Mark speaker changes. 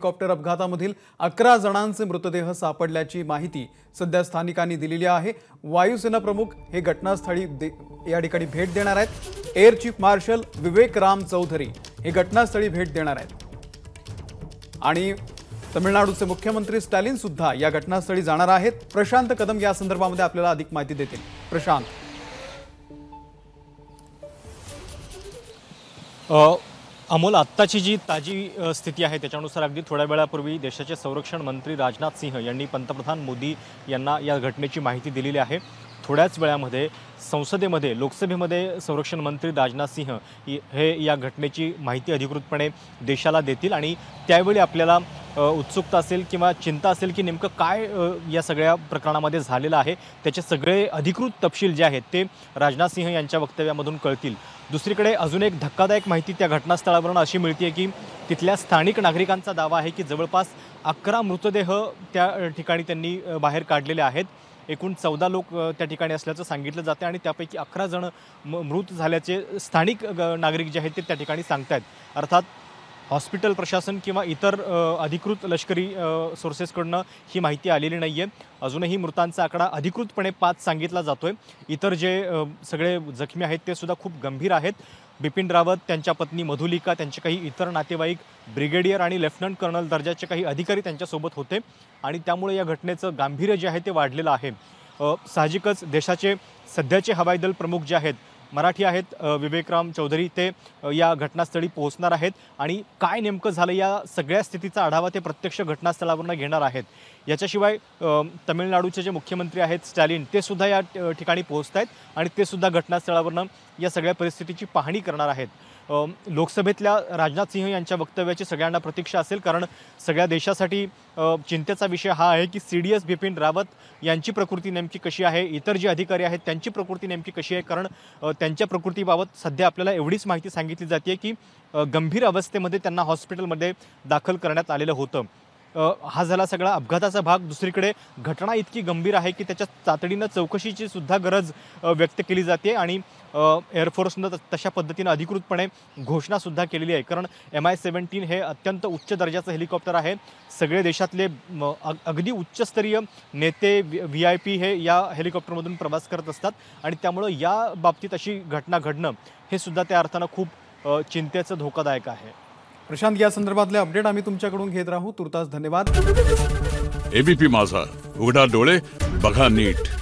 Speaker 1: helicopter अपघातामधील अकरा जणांचे मृतदेह सापडल्याची माहिती सध्या स्थानिकांनी दिलेली आहे वायुसेना प्रमुख हे घटनास्थळी या ठिकाणी भेट देणार आहेत air chief marshal Vivek Ram Chaudhari हे घटनास्थळी भेट देणार आहेत आणि तमिळनाडूचे मुख्यमंत्री स्टॅलिन सुद्धा या घटनास्थळी जाणार आहेत प्रशांत कदम या
Speaker 2: संदर्भामध्ये आपल्याला अधिक माहिती देतील प्रशांत अमोल आत्ताची जी ताजी स्थिती आहे त्याच्यानुसार अगदी थोड्या वेळापूर्वी देशाचे संरक्षण मंत्री राजनाथ सिंह यांनी पंतप्रधान मोदी यांना या घटनेची माहिती दिलेली आहे थोड्याच वेळामध्ये संसदेमध्ये लोकसभेमध्ये संरक्षण मंत्री राजनाथ सिंह हे या घटनेची माहिती अधिकृतपणे देशाला देतील आणि त्यावेळी आपल्याला उत्सुकता असेल किंवा चिंता असेल की नेमकं काय या सगळ्या प्रकरणामध्ये झालेलं आहे त्याचे सगळे अधिकृत तपशील जे आहेत ते राजनाथ सिंह यांच्या वक्तव्यामधून कळतील दुसरीकडे अजून एक धक्कादायक माहिती त्या घटनास्थळावरून अशी मिळते की तिथल्या स्थानिक नागरिकांचा दावा आहे की जवळपास अकरा मृतदेह त्या ठिकाणी त्यांनी बाहेर काढलेले आहेत एकूण चौदा लोक त्या ठिकाणी असल्याचं सांगितलं जातं आणि त्यापैकी अकरा जण मृत झाल्याचे स्थानिक नागरिक जे आहेत ते त्या ठिकाणी सांगत आहेत अर्थात हॉस्पिटल प्रशासन किंवा इतर अधिकृत लष्करी सोर्सेसकडनं ही माहिती आलेली नाही आहे अजूनही मृतांचा आकडा अधिकृतपणे पाच सांगितला जातो आहे इतर जे सगळे जखमी आहेत ते सुद्धा खूप गंभीर आहेत बिपिन रावत त्यांच्या पत्नी मधुलिका त्यांचे काही इतर नातेवाईक ब्रिगेडियर आणि लेफ्टनंट कर्नल दर्जाचे काही अधिकारी त्यांच्यासोबत होते आणि त्यामुळे या घटनेचं गांभीर्य जे आहे ते वाढलेलं आहे साहजिकच देशाचे सध्याचे हवाई दल प्रमुख जे आहेत मराठी आहेत विवेकराम चौधरी ते या घटनास्थळी पोहोचणार आहेत आणि काय नेमकं झालं या सगळ्या स्थितीचा आढावा ते प्रत्यक्ष घटनास्थळावरनं घेणार आहेत याच्याशिवाय तमिळनाडूचे जे मुख्यमंत्री आहेत स्टॅलिन ते सुद्धा या ठिकाणी पोहोचत आहेत आणि ते सुद्धा घटनास्थळावरनं या सगळ्या परिस्थितीची पाहणी करणार आहेत लोकसभेतल्या राजनाथ सिंह यांच्या वक्तव्याची सगळ्यांना प्रतीक्षा असेल कारण सगळ्या देशासाठी चिंतेचा विषय हा आहे की C D S Bipin Rawat यांची प्रकृती नेमकी कशी आहे इतर जे अधिकारी आहेत त्यांची प्रकृती नेमकी कशी आहे कारण त्यांच्या प्रकृतीबाबत सध्या आपल्याला एवढीच माहिती सांगितली जाते की गंभीर अवस्थेमध्ये त्यांना हॉस्पिटलमध्ये दाखल करण्यात आलेलं होतं हा झाला सगळा अपघाताचा भाग दुसरीकडे घटना इतकी गंभीर आहे की त्याच्या तातडीनं चौकशीची सुद्धा गरज व्यक्त केली जाते आणि एअरफोर्सनं तशा पद्धतीनं अधिकृतपणे घोषणासुद्धा केलेली आहे कारण एम आय सेवन्टीन हे अत्यंत उच्च दर्जाचं हेलिकॉप्टर आहे सगळे देशातले अगदी उच्चस्तरीय नेते व्ही आय पी हे या हेलिकॉप्टरमधून प्रवास करत असतात आणि त्यामुळं या बाबतीत अशी घटना घडणं हे सुद्धा त्या अर्थानं खूप चिंतेचं धोकादायक आहे प्रशांत या संदर्भातले अपडेट आम्ही तुमच्याकडून घेत
Speaker 1: राहू तुर्तास धन्यवाद एबीपी माझा उघडा डोळे बघा नीट